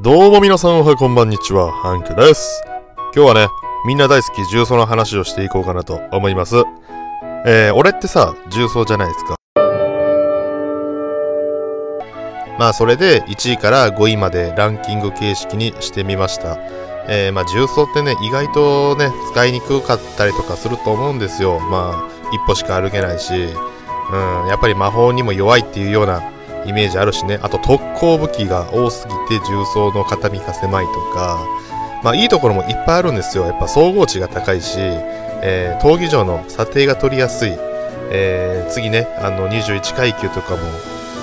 どうも皆さんおはこんばんにちは、ハンクです。今日はね、みんな大好き重曹の話をしていこうかなと思います。えー、俺ってさ、重曹じゃないですか。まあそれで1位から5位までランキング形式にしてみました。えー、まあ重曹ってね、意外とね、使いにくかったりとかすると思うんですよ。まあ、一歩しか歩けないし、うん、やっぱり魔法にも弱いっていうようなイメージあるしね。あと特攻武器が多すぎて重装の形見が狭いとか、まあいいところもいっぱいあるんですよ。やっぱ総合値が高いし、えー、闘技場の査定が取りやすい。えー、次ね、あの21階級とかも、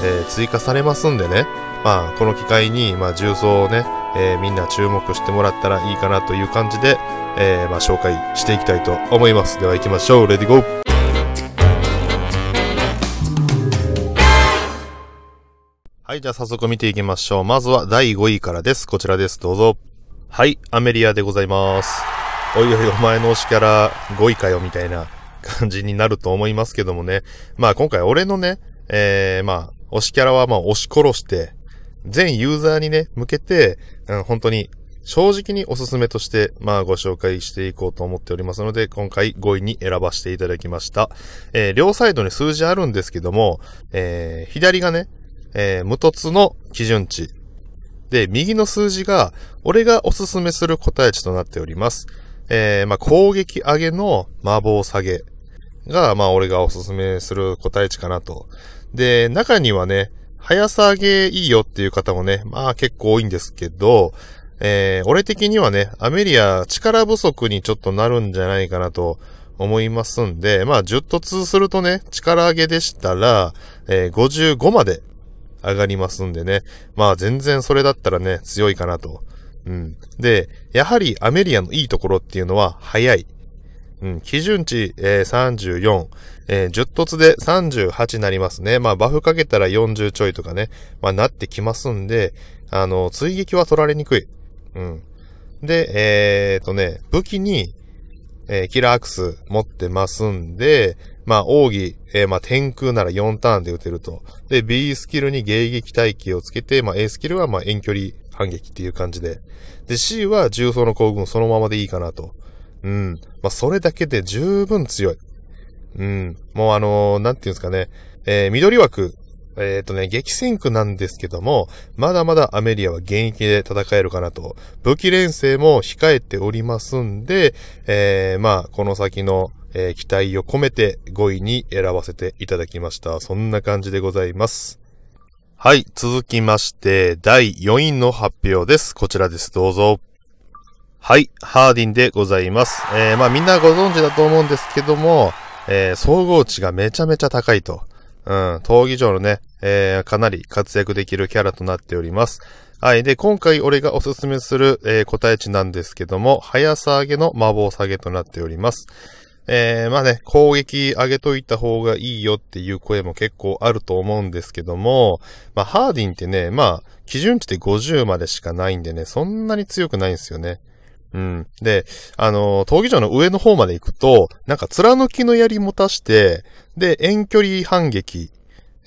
えー、追加されますんでね。まあこの機会に、まあ重装をね、えー、みんな注目してもらったらいいかなという感じで、えー、まあ紹介していきたいと思います。では行きましょう。レディゴーはい、じゃあ早速見ていきましょう。まずは第5位からです。こちらです。どうぞ。はい、アメリアでございます。おいおい、お前の推しキャラ5位かよ、みたいな感じになると思いますけどもね。まあ今回俺のね、えー、まあ、推しキャラはまあ押し殺して、全ユーザーにね、向けて、うん、本当に正直におすすめとして、まあご紹介していこうと思っておりますので、今回5位に選ばせていただきました。えー、両サイドに数字あるんですけども、えー、左がね、えー、無凸の基準値。で、右の数字が、俺がおすすめする答え値となっております。えー、まあ、攻撃上げの麻婆下げが、まあ、俺がおすすめする答え値かなと。で、中にはね、速さ上げいいよっていう方もね、まあ結構多いんですけど、えー、俺的にはね、アメリア力不足にちょっとなるんじゃないかなと思いますんで、まあ10突するとね、力上げでしたら、えー、55まで上がりますんでね。まあ全然それだったらね、強いかなと。うん。で、やはりアメリアのいいところっていうのは早い。うん、基準値、えー、34、えー、10突で38になりますね。まあ、バフかけたら40ちょいとかね、まあ、なってきますんで、あの、追撃は取られにくい。うん。で、えー、っとね、武器に、えー、キラーアクス持ってますんで、まあ、奥義、えー、まあ、天空なら4ターンで打てると。で、B スキルに迎撃待機をつけて、まあ、A スキルはまあ遠距離反撃っていう感じで。で、C は重装の行軍そのままでいいかなと。うん。まあ、それだけで十分強い。うん。もうあのー、なんていうんですかね。えー、緑枠。えっ、ー、とね、激戦区なんですけども、まだまだアメリアは現役で戦えるかなと。武器連成も控えておりますんで、えー、まあ、この先の、えー、期待を込めて5位に選ばせていただきました。そんな感じでございます。はい、続きまして、第4位の発表です。こちらです。どうぞ。はい、ハーディンでございます。えー、まあみんなご存知だと思うんですけども、えー、総合値がめちゃめちゃ高いと。うん、闘技場のね、えー、かなり活躍できるキャラとなっております。はい。で、今回俺がおすすめする、えー、個値なんですけども、早さ上げの魔法下げとなっております。えー、まあね、攻撃上げといた方がいいよっていう声も結構あると思うんですけども、まあ、ハーディンってね、まあ、基準値で50までしかないんでね、そんなに強くないんですよね。うん。で、あの、闘技場の上の方まで行くと、なんか貫きの槍持たして、で、遠距離反撃、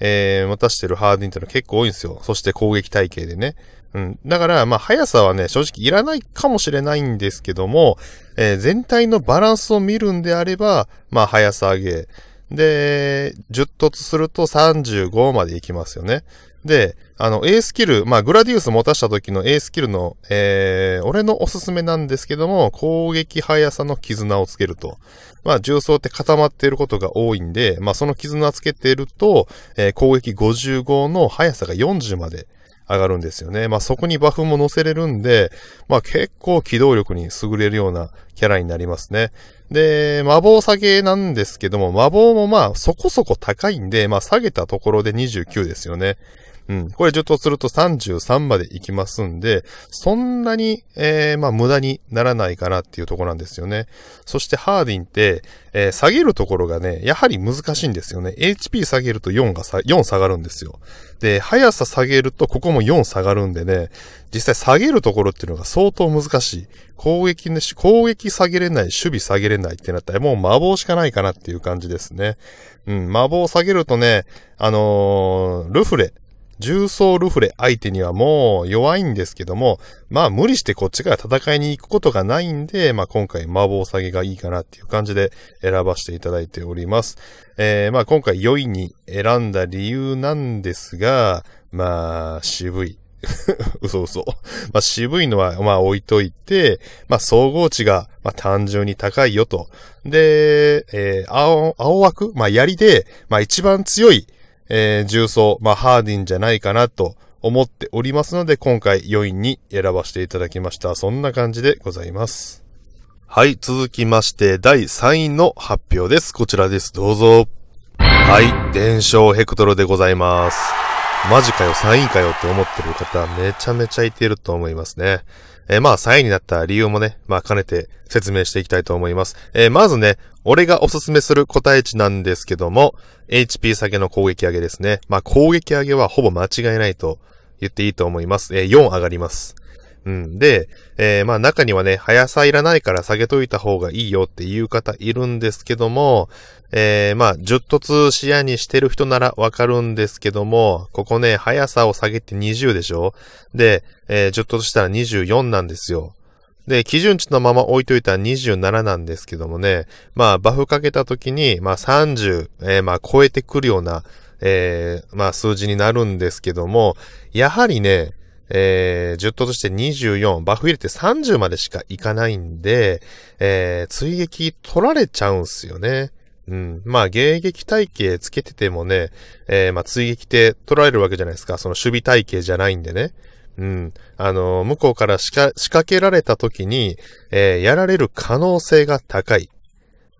えー、持たしてるハーディンっての結構多いんですよ。そして攻撃体系でね。うん。だから、まあ、速さはね、正直いらないかもしれないんですけども、えー、全体のバランスを見るんであれば、まあ、速さ上げ。で、10突すると35までいきますよね。で、あの、A スキル、まあ、グラディウス持たした時の A スキルの、えー、俺のおすすめなんですけども、攻撃速さの絆をつけると。まあ、重装って固まっていることが多いんで、まあ、その絆つけていると、えー、攻撃55の速さが40まで上がるんですよね。まあそこにバフも乗せれるんで、まあ結構機動力に優れるようなキャラになりますね。で、魔法下げなんですけども、魔法もまあそこそこ高いんで、まあ下げたところで29ですよね。うん。これ受とすると33まで行きますんで、そんなに、えー、まあ無駄にならないかなっていうとこなんですよね。そしてハーディンって、えー、下げるところがね、やはり難しいんですよね。HP 下げると4がさ、4下がるんですよ。で、速さ下げるとここも4下がるんでね、実際下げるところっていうのが相当難しい。攻撃ね、攻撃下げれない、守備下げれないってなったらもう魔法しかないかなっていう感じですね。うん、魔法下げるとね、あのー、ルフレ重装ルフレ相手にはもう弱いんですけども、まあ無理してこっちから戦いに行くことがないんで、まあ今回麻婆下げがいいかなっていう感じで選ばせていただいております。えー、まあ今回良いに選んだ理由なんですが、まあ渋い。嘘嘘。まあ、渋いのは、まあ、置いといて、まあ、総合値が、まあ、単純に高いよと。で、えー、青、青枠まあ、槍で、まあ、一番強い、えー、重曹、まあ、ハーディンじゃないかなと思っておりますので、今回4位に選ばせていただきました。そんな感じでございます。はい、続きまして、第3位の発表です。こちらです。どうぞ。はい、伝承ヘクトロでございます。マジかよ、3位かよって思ってる方、めちゃめちゃいてると思いますね。えー、まあ、3位になった理由もね、まあ、兼ねて説明していきたいと思います。えー、まずね、俺がおすすめする答え値なんですけども、HP 下げの攻撃上げですね。まあ、攻撃上げはほぼ間違いないと言っていいと思います。えー、4上がります。うん。で、えー、まあ中にはね、速さいらないから下げといた方がいいよっていう方いるんですけども、えー、まあ10突視野にしてる人ならわかるんですけども、ここね、速さを下げて20でしょで、えー、10突したら24なんですよ。で、基準値のまま置いといたら27なんですけどもね、まあ、バフかけた時に、まあ30、えー、まあ超えてくるような、えー、まあ数字になるんですけども、やはりね、えー、10頭として24、バフ入れて30までしかいかないんで、えー、追撃取られちゃうんすよね。うん。まあ、迎撃体系つけててもね、えー、まあ、追撃って取られるわけじゃないですか。その守備体系じゃないんでね。うん。あのー、向こうから仕掛けられた時に、えー、やられる可能性が高い。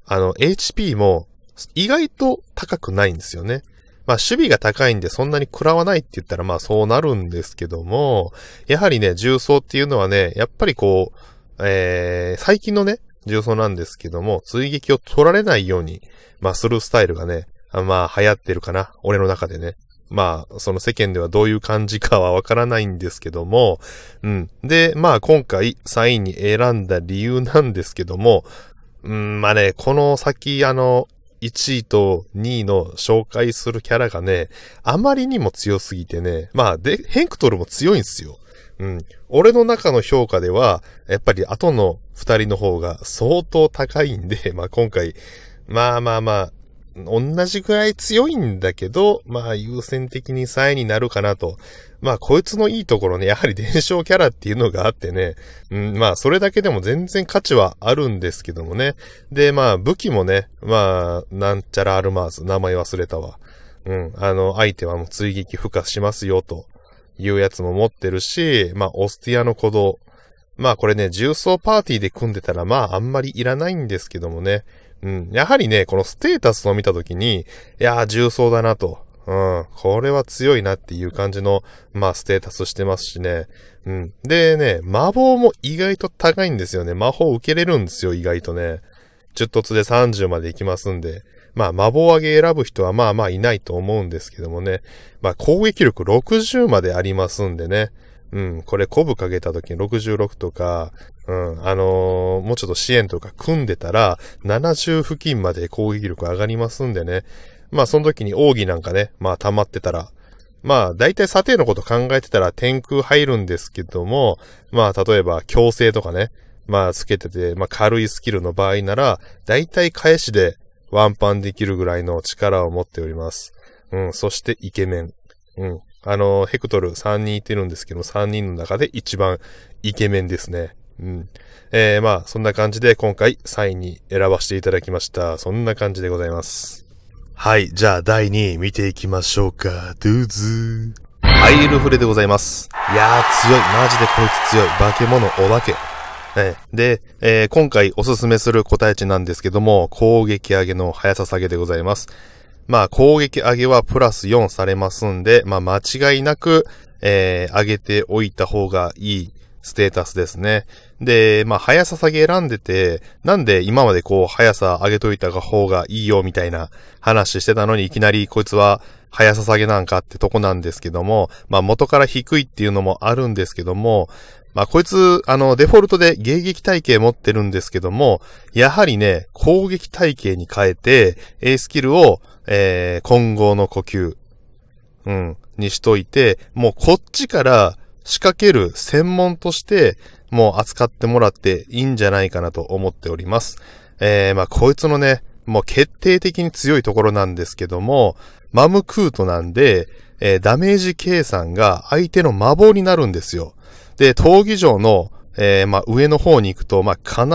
あの、HP も意外と高くないんですよね。まあ守備が高いんでそんなに食らわないって言ったらまあそうなるんですけども、やはりね、重曹っていうのはね、やっぱりこう、えー、最近のね、重曹なんですけども、追撃を取られないように、まあするスタイルがね、まあ流行ってるかな。俺の中でね。まあ、その世間ではどういう感じかはわからないんですけども、うん。で、まあ今回3位に選んだ理由なんですけども、うん、まあね、この先、あの、1位と2位の紹介するキャラがね、あまりにも強すぎてね、まあ、で、ヘンクトルも強いんですよ。うん。俺の中の評価では、やっぱり後の2人の方が相当高いんで、まあ今回、まあまあまあ、同じくらい強いんだけど、まあ優先的に3位になるかなと。まあこいつのいいところね、やはり伝承キャラっていうのがあってね、うん、まあそれだけでも全然価値はあるんですけどもね。で、まあ武器もね、まあ、なんちゃらアルマーズ、名前忘れたわ。うん、あの、相手はもう追撃孵化しますよというやつも持ってるし、まあオスティアの鼓動。まあこれね、重装パーティーで組んでたらまああんまりいらないんですけどもね。うん。やはりね、このステータスを見たときに、いやー、重曹だなと。うん。これは強いなっていう感じの、まあ、ステータスしてますしね。うん。でね、魔法も意外と高いんですよね。魔法受けれるんですよ、意外とね。10突で30まで行きますんで。まあ、魔法上げ選ぶ人はまあまあいないと思うんですけどもね。まあ、攻撃力60までありますんでね。うん、これ、コブかけた時に66とか、うん、あのー、もうちょっと支援とか組んでたら、70付近まで攻撃力上がりますんでね。まあ、その時に奥義なんかね、まあ、溜まってたら、まあ、大体査定のこと考えてたら天空入るんですけども、まあ、例えば、強制とかね、まあ、つけてて、まあ、軽いスキルの場合なら、大体返しでワンパンできるぐらいの力を持っております。うん、そしてイケメン。うん。あの、ヘクトル3人いてるんですけど、3人の中で一番イケメンですね。うん。えー、まあ、そんな感じで今回3位に選ばせていただきました。そんな感じでございます。はい、じゃあ第2位見ていきましょうか。ドゥーズー。アイルフレでございます。いやー強い。マジでこいつ強い。化け物、お化け。で、えー、今回おすすめする答え値なんですけども、攻撃上げの速さ下げでございます。まあ、攻撃上げはプラス4されますんで、まあ、間違いなく、えー、上げておいた方がいいステータスですね。で、まあ、速さ下げ選んでて、なんで今までこう、速さ上げといた方がいいよみたいな話してたのに、いきなりこいつは速さ下げなんかってとこなんですけども、まあ、元から低いっていうのもあるんですけども、まあ、こいつ、あの、デフォルトで迎撃体系持ってるんですけども、やはりね、攻撃体系に変えて、A スキルを、えー、混合の呼吸、うん、にしといて、もうこっちから仕掛ける専門として、もう扱ってもらっていいんじゃないかなと思っております。えー、まあ、こいつのね、もう決定的に強いところなんですけども、マムクートなんで、えー、ダメージ計算が相手の魔法になるんですよ。で、闘技場の、えー、まあ、上の方に行くと、まあ、必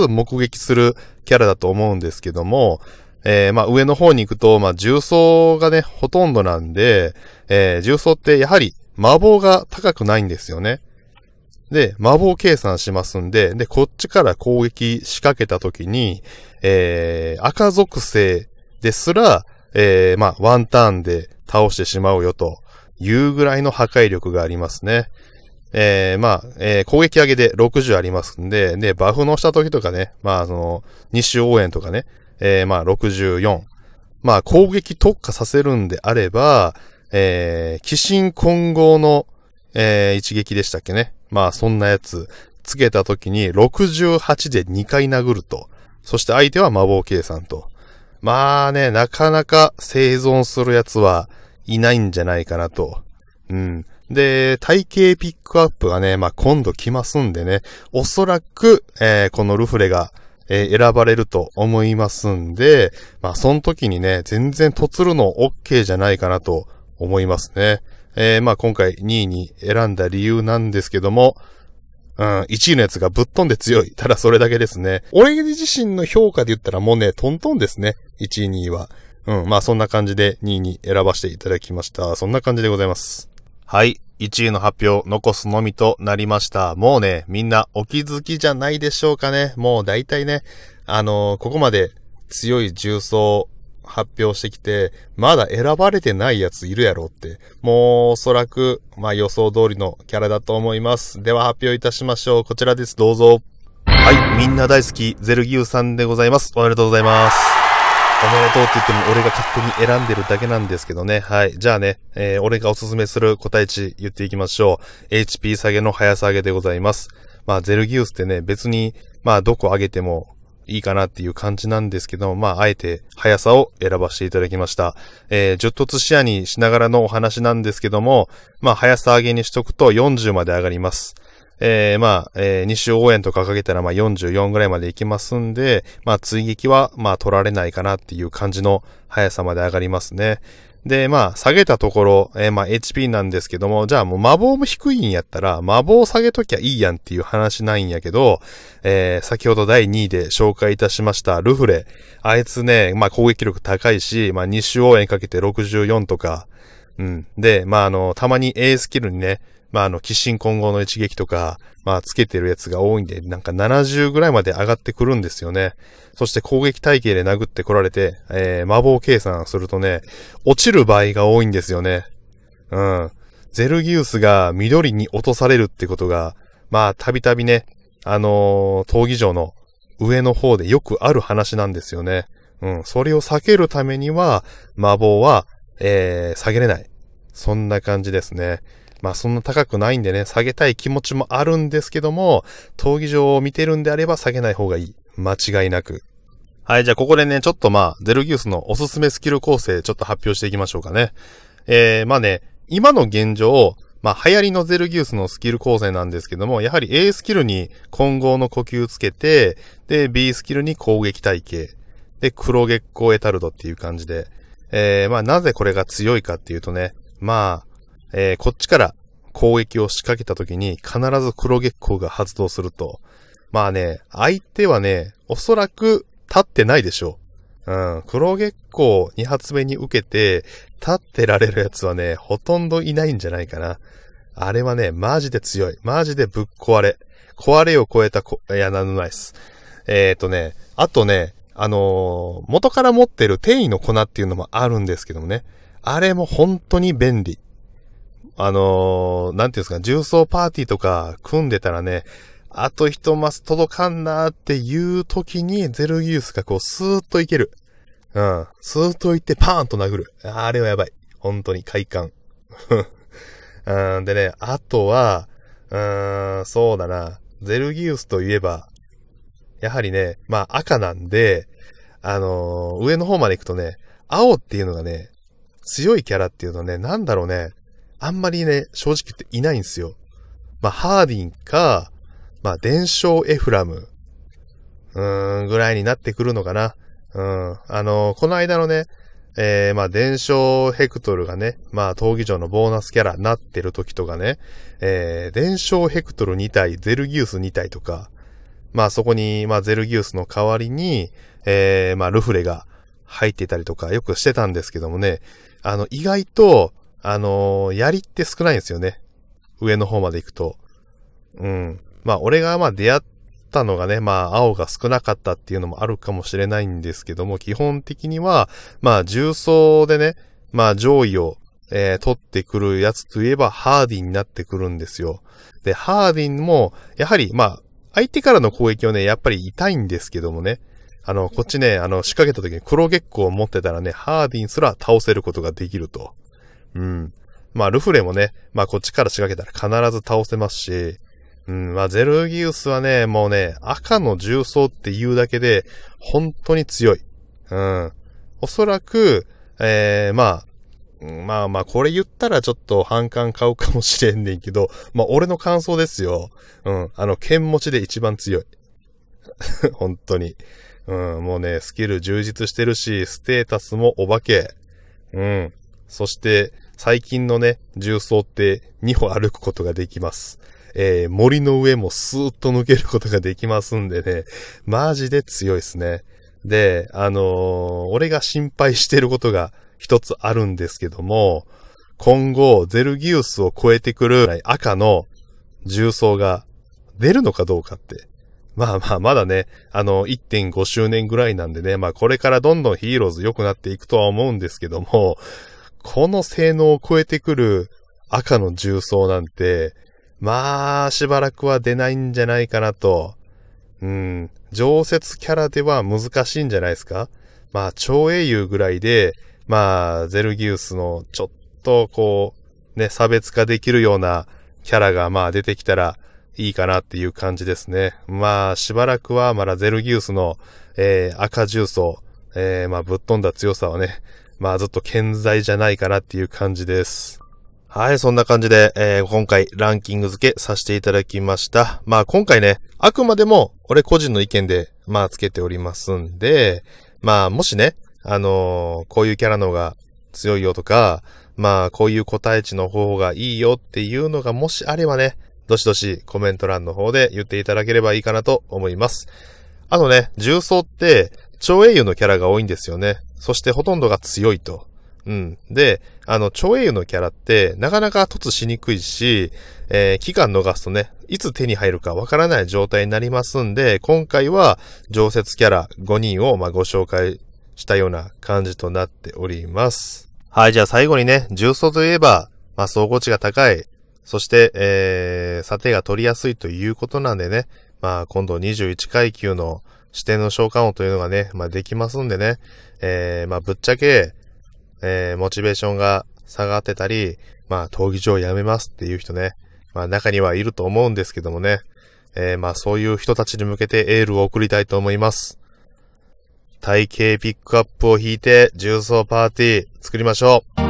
ず目撃するキャラだと思うんですけども、えー、まあ上の方に行くと、まあ重曹がね、ほとんどなんで、えー、重曹ってやはり麻婆が高くないんですよね。で、麻婆計算しますんで、で、こっちから攻撃仕掛けた時に、えー、赤属性ですら、えー、まあワンターンで倒してしまうよというぐらいの破壊力がありますね。えー、まあ、えー、攻撃上げで60ありますんで、で、バフのした時とかね、まあ、その、西応援とかね、えー、まあ64。まあ攻撃特化させるんであれば、えー、鬼神混合の、えー、一撃でしたっけね。まあそんなやつ、つけた時に68で2回殴ると。そして相手は魔法計算と。まあね、なかなか生存するやつはいないんじゃないかなと。うん。で、体型ピックアップがね、まあ、今度来ますんでね、おそらく、えー、このルフレがえー、選ばれると思いますんで、まあ、その時にね、全然とつるの OK じゃないかなと思いますね。えー、まあ、今回2位に選んだ理由なんですけども、うん、1位のやつがぶっ飛んで強い。ただそれだけですね。俺自身の評価で言ったらもうね、トントンですね。1位、2位は。うん、まあそんな感じで2位に選ばせていただきました。そんな感じでございます。はい。1位の発表残すのみとなりました。もうね、みんなお気づきじゃないでしょうかね。もう大体ね、あのー、ここまで強い重曹発表してきて、まだ選ばれてないやついるやろって。もうおそらく、まあ予想通りのキャラだと思います。では発表いたしましょう。こちらです。どうぞ。はい、みんな大好き、ゼルギウさんでございます。おめでとうございます。おめでとうって言っても俺が勝手に選んでるだけなんですけどね。はい。じゃあね、えー、俺がおすすめする個体値言っていきましょう。HP 下げの速さ上げでございます。まあ、ゼルギウスってね、別に、まあ、どこ上げてもいいかなっていう感じなんですけど、まあ、あえて速さを選ばせていただきました。えー、10突視野にしながらのお話なんですけども、まあ、速さ上げにしとくと40まで上がります。えー、まあ、えー、2応援とかかけたら、まあ、44ぐらいまで行きますんで、まあ、追撃は、まあ、取られないかなっていう感じの速さまで上がりますね。で、まあ、下げたところ、えー、まあ、HP なんですけども、じゃあもう魔防も低いんやったら、魔防下げときゃいいやんっていう話ないんやけど、えー、先ほど第2位で紹介いたしましたルフレ。あいつね、まあ、攻撃力高いし、まあ、2応援かけて64とか、うん。で、まあ、あの、たまに A スキルにね、まあ、あの、喫進混合の一撃とか、まあ、つけてるやつが多いんで、なんか70ぐらいまで上がってくるんですよね。そして攻撃体系で殴ってこられて、えー、魔法計算するとね、落ちる場合が多いんですよね。うん。ゼルギウスが緑に落とされるってことが、まあ、たびたびね、あのー、闘技場の上の方でよくある話なんですよね。うん。それを避けるためには、魔法は、えー、下げれない。そんな感じですね。まあそんな高くないんでね、下げたい気持ちもあるんですけども、闘技場を見てるんであれば下げない方がいい。間違いなく。はい、じゃあここでね、ちょっとまあ、ゼルギウスのおすすめスキル構成ちょっと発表していきましょうかね。えー、まあね、今の現状、まあ、流行りのゼルギウスのスキル構成なんですけども、やはり A スキルに混合の呼吸つけて、で、B スキルに攻撃体系。で、黒月光エタルドっていう感じで。えー、まあ、なぜこれが強いかっていうとね、まあ、えー、こっちから攻撃を仕掛けた時に必ず黒月光が発動すると、まあね、相手はね、おそらく立ってないでしょう。うん、黒月光2発目に受けて、立ってられるやつはね、ほとんどいないんじゃないかな。あれはね、マジで強い。マジでぶっ壊れ。壊れを超えたこ、いや、なんないっす。えっ、ー、とね、あとね、あのー、元から持ってる転移の粉っていうのもあるんですけどもね、あれも本当に便利。あのー、なんていうんですか、重曹パーティーとか組んでたらね、あと一マス届かんなーっていう時にゼルギウスがこうスーッといける。うん。スーッといってパーンと殴る。あれはやばい。本当に快感。うん、でね、あとは、うーん、そうだな。ゼルギウスといえば、やはりね、まあ赤なんで、あのー、上の方まで行くとね、青っていうのがね、強いキャラっていうのはね、なんだろうね、あんまりね、正直言っていないんですよ。まあ、ハーディンか、まあ、伝承エフラム、うーん、ぐらいになってくるのかな。うん。あの、この間のね、えー、まあ、伝承ヘクトルがね、まあ、闘技場のボーナスキャラになってる時とかね、えー、伝承ヘクトル2体、ゼルギウス2体とか、まあ、そこに、まあ、ゼルギウスの代わりに、えー、まあ、ルフレが入ってたりとか、よくしてたんですけどもね、あの、意外と、あのー、槍って少ないんですよね。上の方まで行くと。うん。まあ、俺がまあ出会ったのがね、まあ、青が少なかったっていうのもあるかもしれないんですけども、基本的には、まあ、重曹でね、まあ、上位を、えー、取ってくるやつといえば、ハーディンになってくるんですよ。で、ハーディンも、やはり、まあ、相手からの攻撃をね、やっぱり痛いんですけどもね、あの、こっちね、あの、仕掛けた時に黒月光を持ってたらね、ハーディンすら倒せることができると。うん。まあ、ルフレもね、まあ、こっちから仕掛けたら必ず倒せますし、うん、まあ、ゼルギウスはね、もうね、赤の重装っていうだけで、本当に強い。うん。おそらく、えー、まあ、まあまあ、これ言ったらちょっと反感買うかもしれんねんけど、まあ俺の感想ですよ。うん。あの、剣持ちで一番強い。本当に。うん。もうね、スキル充実してるし、ステータスもお化け。うん。そして、最近のね、重曹って2歩歩くことができます。えー、森の上もスーッと抜けることができますんでね、マジで強いですね。で、あのー、俺が心配してることが一つあるんですけども、今後、ゼルギウスを超えてくる赤の重曹が出るのかどうかって。まあまあ、まだね、あの、1.5周年ぐらいなんでね、まあこれからどんどんヒーローズ良くなっていくとは思うんですけども、この性能を超えてくる赤の重曹なんて、まあ、しばらくは出ないんじゃないかなと。うん、常設キャラでは難しいんじゃないですかまあ、超英雄ぐらいで、まあ、ゼルギウスのちょっとこう、ね、差別化できるようなキャラがまあ出てきたらいいかなっていう感じですね。まあ、しばらくはまだゼルギウスの、えー、赤重曹、えー、まあ、ぶっ飛んだ強さをね、まあずっと健在じゃないかなっていう感じです。はい、そんな感じで、えー、今回ランキング付けさせていただきました。まあ今回ね、あくまでも俺個人の意見で、まあつけておりますんで、まあもしね、あのー、こういうキャラの方が強いよとか、まあこういう答え値の方がいいよっていうのがもしあればね、どしどしコメント欄の方で言っていただければいいかなと思います。あとね、重曹って、超英雄のキャラが多いんですよね。そしてほとんどが強いと。うん。で、あの、超英雄のキャラって、なかなか突しにくいし、えー、期間逃すとね、いつ手に入るかわからない状態になりますんで、今回は常設キャラ5人を、まあ、ご紹介したような感じとなっております。はい、じゃあ最後にね、重装といえば、まあ、総合値が高い、そして、えー、査定が取りやすいということなんでね、まあ、今度21階級の視点の召喚王というのがね、まあ、できますんでね、えー、まあ、ぶっちゃけ、えー、モチベーションが下がってたり、まあ、闘技場をやめますっていう人ね、まあ、中にはいると思うんですけどもね、えー、まあ、そういう人たちに向けてエールを送りたいと思います。体型ピックアップを引いて、重曹パーティー作りましょう